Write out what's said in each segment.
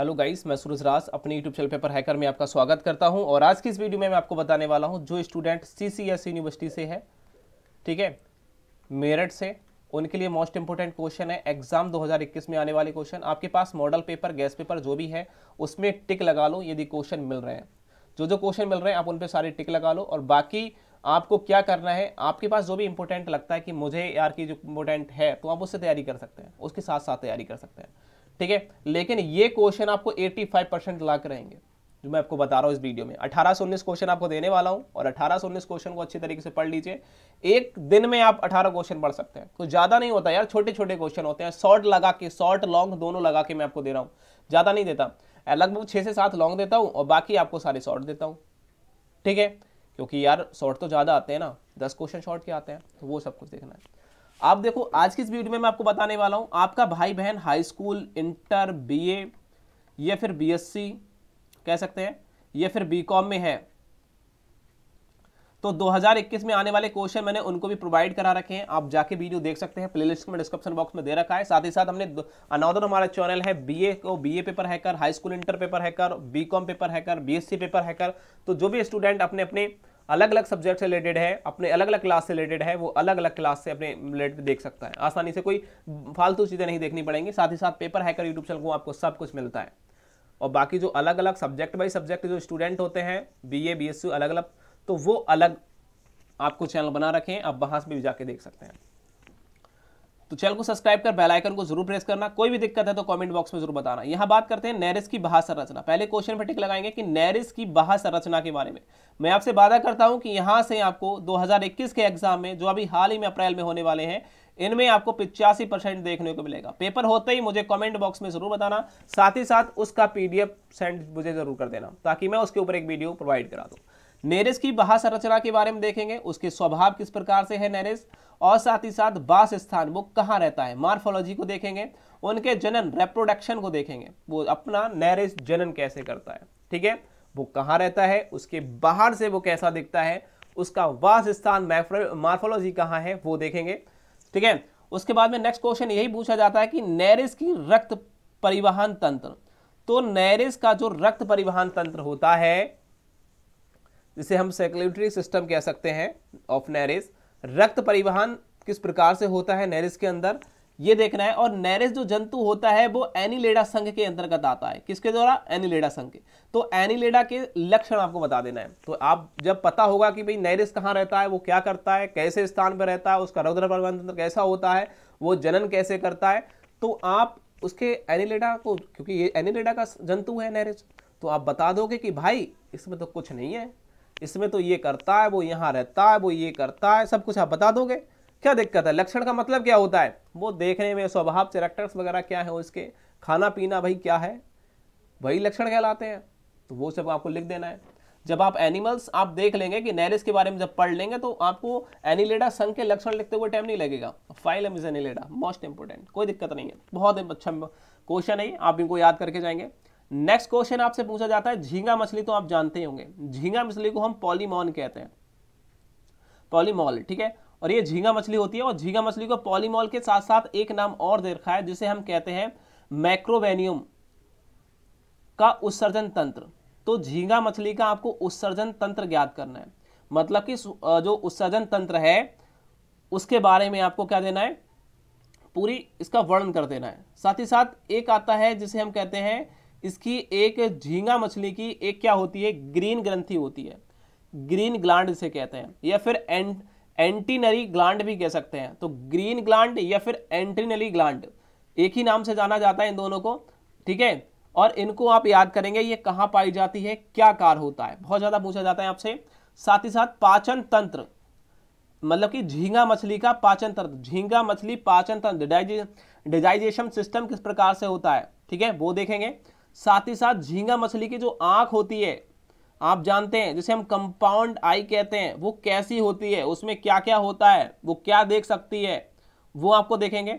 hello guys मैं सूरज राज अपने YouTube channel paper hacker में आपका स्वागत करता हूं और आज की इस वीडियो में मैं आपको बताने वाला हूं जो स्टूडेंट सीसीएस यूनिवर्सिटी e से है ठीक है मेरठ से उनके लिए मोस्ट इंपॉर्टेंट क्वेश्चन है एग्जाम 2021 में आने वाले क्वेश्चन आपके पास मॉडल पेपर गैस पेपर जो भी है उसमें टिक लगा लो यदि क्वेश्चन मिल रहे हैं जो जो क्वेश्चन मिल रहे हैं आप उन पर सारे टिक लगा लो और बाकी आपको क्या करना है आपके पास जो भी इंपॉर्टेंट लगता है कि मुझे यार की जो इंपॉर्टेंट है तो आप उससे तैयारी कर सकते हैं उसके साथ साथ तैयारी कर सकते हैं ठीक है लेकिन ये क्वेश्चन आपको 85 परसेंट लाख रहेंगे जो मैं आपको बता रहा हूँ इस वीडियो में 18 से 19 क्वेश्चन आपको देने वाला हूँ और 18 से 19 क्वेश्चन को अच्छी तरीके से पढ़ लीजिए एक दिन में आप 18 क्वेश्चन पढ़ सकते हैं तो ज़्यादा नहीं होता यार छोटे छोटे क्वेश्चन होते हैं शॉर्ट लगा के शॉर्ट लॉन्ग दोनों लगा के मैं आपको दे रहा हूँ ज़्यादा नहीं देता लगभग छः से सात लॉन्ग देता हूँ और बाकी आपको सारे शॉर्ट देता हूँ ठीक है क्योंकि यार शॉर्ट तो ज़्यादा आते हैं ना दस क्वेश्चन शॉर्ट के आते हैं तो वो सब कुछ देखना है आप देखो आज की इस वीडियो में मैं आपको बताने वाला हूँ आपका भाई बहन हाई स्कूल इंटर बी या फिर सी कह सकते हैं या फिर बीकॉम में है तो 2021 में आने वाले क्वेश्चन मैंने उनको भी प्रोवाइड करा रखे हैं आप जाके वीडियो देख सकते हैं प्लेलिस्ट में डिस्क्रिप्शन बॉक्स में दे रखा है साथ ही साथ हमने अनदर हमारा चैनल है बीए को BA paper hacker high school inter paper hacker BCom paper hacker BSc paper hacker तो जो भी स्टूडेंट अपने अपने अलग अलग सब्जेक्ट से रिलेटेड है अपने अलग अलग क्लास से रिलेटेड है वो अलग अलग क्लास से अपने रिलेटेड देख सकता है आसानी से कोई फालतू चीज़ें नहीं देखनी पड़ेंगी साथ ही साथ पेपर हैकर यूट्यूब चैनल को आपको सब कुछ मिलता है और बाकी जो अलग अलग सब्जेक्ट बाई सब्जेक्ट जो स्टूडेंट होते हैं बी ए बी एस अलग अलग तो वो अलग आपको चैनल बना रखें आप वहाँ से भी जाके देख सकते हैं तो चैनल को सब्सक्राइब कर बेल आइकन को जरूर प्रेस करना कोई भी दिक्कत है तो कमेंट बॉक्स में जरूर बताना यहां बात करते हैं नैरिस की बाह संरचना पहले क्वेश्चन पर टिक लगाएंगे कि नैरिस की बाह संरचना के बारे में मैं आपसे वादा करता हूं कि यहाँ से आपको 2021 के एग्जाम में जो अभी हाल ही में अप्रैल में होने वाले हैं इनमें आपको पिचासी परसेंट देखने को मिलेगा पेपर होते ही मुझे कमेंट बॉक्स में जरूर बताना साथ ही साथ उसका पीडीएफ सेंड मुझे जरूर कर देना ताकि मैं उसके ऊपर एक वीडियो प्रोवाइड करा दूँ नेरेस की बाह संरचना के बारे में देखेंगे उसके स्वभाव किस प्रकार से है नेरेस और साथ ही साथ बास स्थान वो कहाँ रहता है मार्फोलॉजी को देखेंगे उनके जनन रेप्रोडक्शन को देखेंगे वो अपना नेरेस जनन कैसे करता है ठीक है वो कहाँ रहता है उसके बाहर से वो कैसा दिखता है उसका वास स्थान मार्फोलॉजी कहाँ है वो देखेंगे ठीक है उसके बाद में नेक्स्ट क्वेश्चन यही पूछा जाता है कि नैरिस की रक्त परिवहन तंत्र तो नैरिस का जो रक्त परिवहन तंत्र होता है जिसे हम सर्कुलेटरी सिस्टम कह सकते हैं ऑफ नैरिस रक्त परिवहन किस प्रकार से होता है नैरिस के अंदर ये देखना है और नैरिस जो जंतु होता है वो एनिलेडा संघ के अंतर्गत आता है किसके द्वारा एनिलेडा संघ के तो एनिलेडा के लक्षण आपको बता देना है तो आप जब पता होगा कि भाई नैरिस कहाँ रहता है वो क्या करता है कैसे स्थान पर रहता है उसका रौद्र प्रबंधन तो कैसा होता है वो जनन कैसे करता है तो आप उसके एनिलेडा को क्योंकि ये एनिलेडा का जंतु है नैरिस तो आप बता दोगे कि भाई इसमें तो कुछ नहीं है इसमें तो ये करता है वो यहाँ रहता है वो ये करता है सब कुछ आप बता दोगे क्या दिक्कत है लक्षण का मतलब क्या होता है वो देखने में स्वभाव कैरेक्टर्स वगैरह क्या है उसके खाना पीना भाई क्या है वही लक्षण कहलाते हैं तो वो सब आपको लिख देना है जब आप एनिमल्स आप देख लेंगे कि नैरिस के बारे में जब पढ़ लेंगे तो आपको एनिलेडा संघ के लक्षण लिखते हुए टाइम नहीं लगेगा phylum is Annelida most important कोई दिक्कत नहीं है बहुत अच्छा क्वेश्चन है आप इनको याद करके जाएंगे नेक्स्ट क्वेश्चन आपसे पूछा जाता है झींगा मछली तो आप जानते होंगे झींगा मछली को हम पॉलीमॉन कहते हैं पॉलीमॉल ठीक है और ये झींगा मछली होती है और झींगा मछली को पॉलीमॉल के साथ साथ एक नाम और दे रखा है जिसे हम कहते हैं मैक्रोवेनियम का उत्सर्जन तंत्र तो झींगा मछली का आपको उत्सर्जन तंत्र ज्ञात करना है मतलब कि जो उत्सर्जन तंत्र है उसके बारे में आपको क्या देना है पूरी इसका वर्णन कर देना है साथ ही साथ एक आता है जिसे हम कहते हैं इसकी एक झींगा मछली की एक क्या होती है ग्रीन ग्रंथि होती है ग्रीन ग्लैंड इसे कहते हैं या फिर एंट एंटीनरी ग्लैंड भी कह सकते हैं तो ग्रीन ग्लैंड या फिर एंटीनरी ग्लैंड एक ही नाम से जाना जाता है इन दोनों को ठीक है और इनको आप याद करेंगे ये कहाँ पाई जाती है क्या कार होता है बहुत ज़्यादा पूछा जाता है आपसे साथ ही साथ पाचन तंत्र मतलब कि झींगा मछली का पाचन तंत्र झींगा मछली पाचन तंत्र डिजाइजेशन सिस्टम किस प्रकार से होता है ठीक है वो देखेंगे साथ ही साथ झींगा मछली की जो आंख होती है आप जानते हैं जिसे हम कंपाउंड आई कहते हैं वो कैसी होती है उसमें क्या क्या होता है वो क्या देख सकती है वो आपको देखेंगे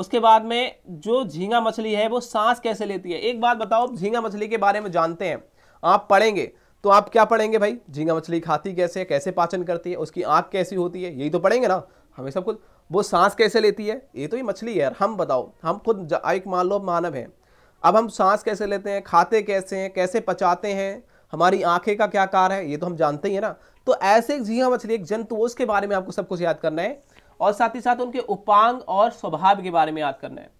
उसके बाद में जो झींगा मछली है वो सांस कैसे लेती है एक बात बताओ झींगा मछली के बारे में जानते हैं आप पढ़ेंगे तो आप क्या पढ़ेंगे भाई झींगा मछली खाती कैसे है कैसे पाचन करती है उसकी आँख कैसी होती है यही तो पढ़ेंगे ना हमें सब कुछ वो सांस कैसे लेती है ये तो ये मछली है हम बताओ हम खुद एक मान लो मानव हैं अब हम सांस कैसे लेते हैं खाते कैसे हैं कैसे पचाते हैं हमारी आंखें का क्या कार है ये तो हम जानते ही है ना तो ऐसे एक झींगा मछली एक जंतु उसके बारे में आपको सब कुछ याद करना है और साथ ही साथ उनके उपांग और स्वभाव के बारे में याद करना है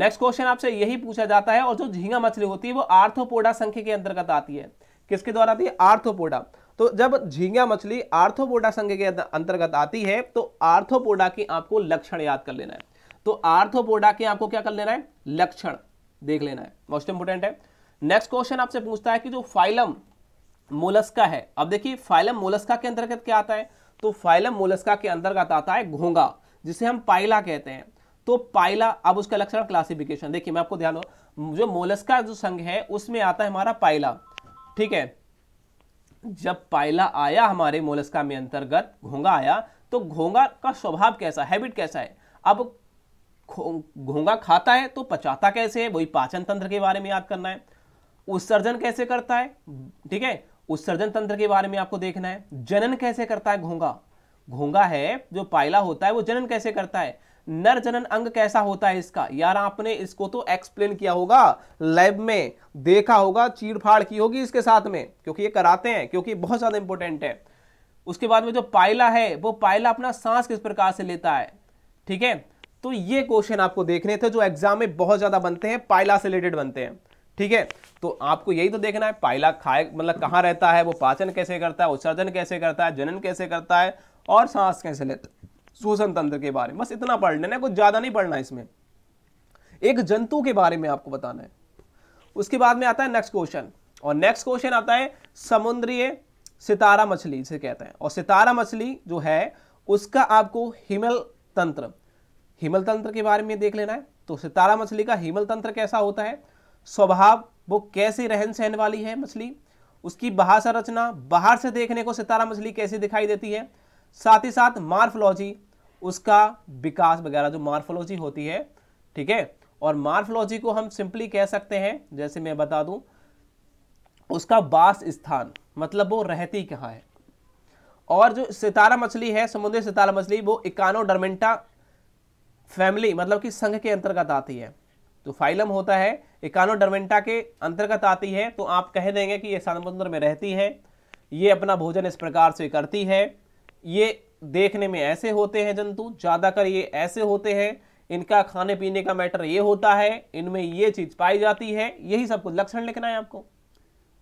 नेक्स्ट क्वेश्चन आपसे यही पूछा जाता है और जो झींगा मछली होती है वो आर्थोपोडा संख्या के अंतर्गत आती है किसके द्वारा आती है आर्थोपोडा तो जब झींगा मछली आर्थोपोडा संघ के अंतर्गत आती है तो आर्थोपोडा के आपको लक्षण याद कर लेना है तो आर्थोपोडा के आपको क्या कर लेना है लक्षण देख लेना है मोस्ट इंपोर्टेंट है नेक्स्ट क्वेश्चन आपसे पूछता है कि जो फाइलम मोलस्का है अब देखिए फाइलम मोलस्का के अंतर्गत क्या आता है तो फाइलम मोलस्का के अंतर्गत आता है घोंगा जिसे हम पाइला कहते हैं तो पाइला अब उसका लक्षण क्लासिफिकेशन देखिए मैं आपको ध्यान दो जो मोलस्का जो संघ है उसमें आता है हमारा पाइला ठीक है जब पाइला आया हमारे मोलस्का में अंतर्गत घोंगा आया तो घोंगा का स्वभाव कैसा हैबिट कैसा है अब घोंगा खाता है तो पचाता कैसे है वही पाचन तंत्र के बारे में याद करना है उत्सर्जन कैसे करता है ठीक है उत्सर्जन तंत्र के बारे में आपको देखना है जनन कैसे करता है घोंगा घोंगा है जो पायला होता है वो जनन कैसे करता है नर जनन अंग कैसा होता है इसका यार आपने इसको तो एक्सप्लेन किया होगा लैब में देखा होगा चीड़फाड़ की होगी इसके साथ में क्योंकि ये कराते हैं क्योंकि बहुत ज़्यादा इंपॉर्टेंट है उसके बाद में जो पायला है वो पायला अपना सांस किस प्रकार से लेता है ठीक है तो ये क्वेश्चन आपको देखने थे जो एग्जाम में बहुत ज़्यादा बनते हैं पाइला से रिलेटेड बनते हैं ठीक है तो आपको यही तो देखना है पाइला खाए मतलब कहां रहता है वो पाचन कैसे करता है उत्सर्जन कैसे करता है जनन कैसे करता है और सांस कैसे लेता है श्वसन तंत्र के बारे में बस इतना पढ़ लेना कुछ ज़्यादा नहीं पढ़ना इसमें एक जंतु के बारे में आपको बताना है उसके बाद में आता है नेक्स्ट क्वेश्चन और नेक्स्ट क्वेश्चन आता है समुद्रीय सितारा मछली जिसे कहते हैं और सितारा मछली जो है उसका आपको हिमल तंत्र हिमल तंत्र के बारे में देख लेना है तो सितारा मछली का हिमल तंत्र कैसा होता है स्वभाव वो कैसे रहन सहन वाली है मछली उसकी बाहर संरचना बाहर से देखने को सितारा मछली कैसे दिखाई देती है साथ ही साथ मार्फोलॉजी उसका विकास वगैरह जो मार्फोलॉजी होती है ठीक है और मार्फोलॉजी को हम सिंपली कह सकते हैं जैसे मैं बता दूं उसका वास स्थान मतलब वो रहती कहाँ है और जो सितारा मछली है समुद्री सितारा मछली वो इकानोडर्मेंटा फैमिली मतलब कि संघ के अंतर्गत आती है तो फाइलम होता है इकानोडर्मेंटा के अंतर्गत आती है तो आप कह देंगे कि ये समुद्र में रहती है ये अपना भोजन इस प्रकार से करती है ये देखने में ऐसे होते हैं जंतु ज़्यादातर ये ऐसे होते हैं इनका खाने पीने का मैटर ये होता है इनमें ये चीज़ पाई जाती है यही सब कुछ लक्षण लिखना है आपको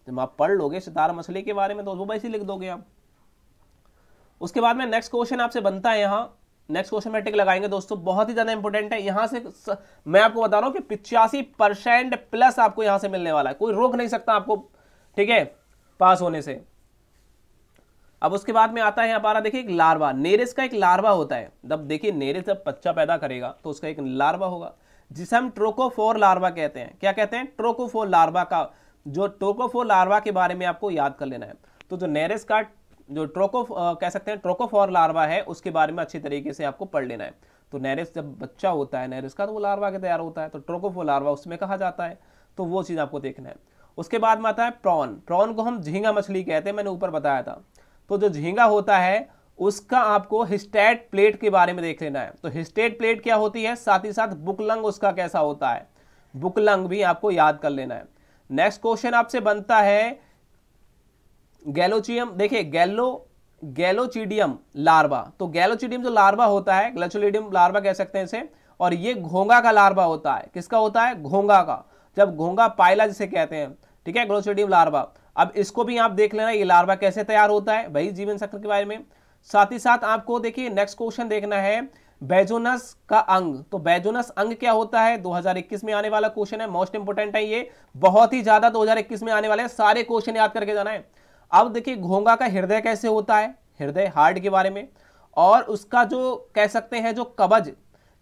जब आप पढ़ लोगे सितार मछली के बारे में तो वो वैसे लिख दोगे आप उसके बाद में नेक्स्ट क्वेश्चन आपसे बनता है यहाँ नेक्स्ट क्वेश्चन में टिक लगाएंगे दोस्तों बहुत ही ज्यादा इंपॉर्टेंट है यहां से स, मैं आपको बता रहा हूं कि पिचासी परसेंट प्लस आपको यहां से मिलने वाला है कोई रोक नहीं सकता आपको ठीक है पास होने से अब उसके बाद में आता है यहां पारा देखिए एक लार्वा नेरिस का एक लार्वा होता है जब देखिए नेरिस जब बच्चा पैदा करेगा तो उसका एक लार्वा होगा जिसे हम ट्रोकोफोर लार्वा कहते हैं क्या कहते हैं ट्रोकोफोर लार्वा का जो ट्रोकोफोर लार्वा के बारे में आपको याद कर लेना है तो जो नेरिस का जो ट्रोको कह सकते हैं ट्रोकोफॉर लार्वा है उसके बारे में अच्छी तरीके से आपको पढ़ लेना है तो नैरिस जब बच्चा होता है नैरिस का तो वो लार्वा के तैयार होता है तो ट्रोकोफोर लार्वा उसमें कहा जाता है तो वो चीज़ आपको देखना है उसके बाद में आता है प्रॉन प्रॉन को हम झींगा मछली कहते हैं मैंने ऊपर बताया था तो जो झींगा होता है उसका आपको हिस्टेट प्लेट के बारे में देख लेना है तो हिस्टेट प्लेट क्या होती है साथ ही साथ बुकलंग उसका कैसा होता है बुकलंग भी आपको याद कर लेना है नेक्स्ट क्वेश्चन आपसे बनता है गैलोचियम देखिए गैलो गैलोचिडियम लार्वा तो गैलोचिडियम जो लार्वा होता है ग्लेचोलिडियम लार्वा कह सकते हैं इसे और ये घोंगा का लार्वा होता है किसका होता है घोंगा का जब घोंगा पायला जिसे कहते हैं ठीक है ग्लोचिडियम लार्वा अब इसको भी आप देख लेना ये लार्वा कैसे तैयार होता है वही जीवन चक्र के बारे में साथ ही साथ आपको देखिए नेक्स्ट क्वेश्चन देखना है बैजोनस का अंग तो बैजोनस अंग क्या होता है 2021 में आने वाला क्वेश्चन है मोस्ट इंपोर्टेंट है ये बहुत ही ज्यादा 2021 में आने वाले सारे क्वेश्चन याद करके जाना है अब देखिए घोंगा का हृदय कैसे होता है हृदय हार्ट के बारे में और उसका जो कह सकते हैं जो कबज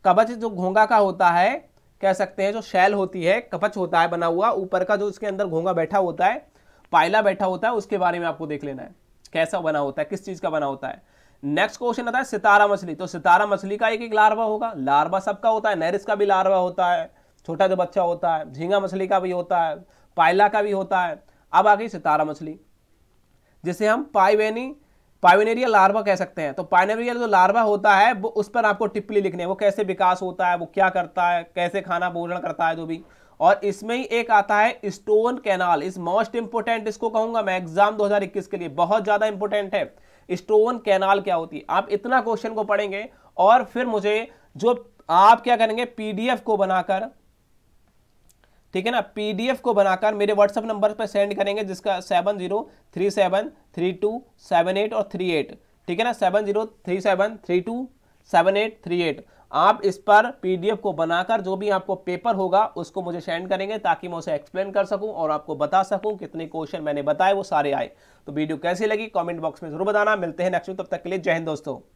कबज जो घोंगा का होता है कह सकते हैं जो शैल होती है कपच होता है बना हुआ ऊपर का जो उसके अंदर घोंगा बैठा होता है पायला बैठा होता है उसके बारे में आपको देख लेना है कैसा बना होता है किस चीज़ का बना होता है नेक्स्ट क्वेश्चन आता है सितारा मछली तो सितारा मछली का एक एक लार्वा होगा लार्वा सबका होता है नैरिस का भी लार्वा होता है छोटा जो बच्चा होता है झींगा मछली का भी होता है पायला का भी होता है अब आ गई सितारा मछली जिसे हम पाइवेनी पाइवेनेरियल लार्वा कह सकते हैं तो पाइनेरियल जो लार्वा होता है वो उस पर आपको टिप्पणी लिखनी है वो कैसे विकास होता है वो क्या करता है कैसे खाना भोजन करता है जो भी और इसमें ही एक आता है स्टोन कैनाल इस मोस्ट इंपोर्टेंट इसको कहूंगा मैं एग्जाम 2021 के लिए बहुत ज़्यादा इंपोर्टेंट है स्टोन कैनाल क्या होती है आप इतना क्वेश्चन को पढ़ेंगे और फिर मुझे जो आप क्या करेंगे पीडीएफ को बनाकर ठीक है ना पीडीएफ को बनाकर मेरे व्हाट्सअप नंबर पर सेंड करेंगे जिसका seven zero three seven three two seven eight और थ्री एट ठीक है ना seven zero three seven three two seven eight three eight आप इस पर पीडीएफ को बनाकर जो भी आपको पेपर होगा उसको मुझे सेंड करेंगे ताकि मैं उसे एक्सप्लेन कर सकूं और आपको बता सकूं कितने क्वेश्चन मैंने बताए वो सारे आए तो वीडियो कैसी लगी कमेंट बॉक्स में जरूर बताना मिलते हैं नेक्स्ट तब तक के लिए जय हिंद दोस्तों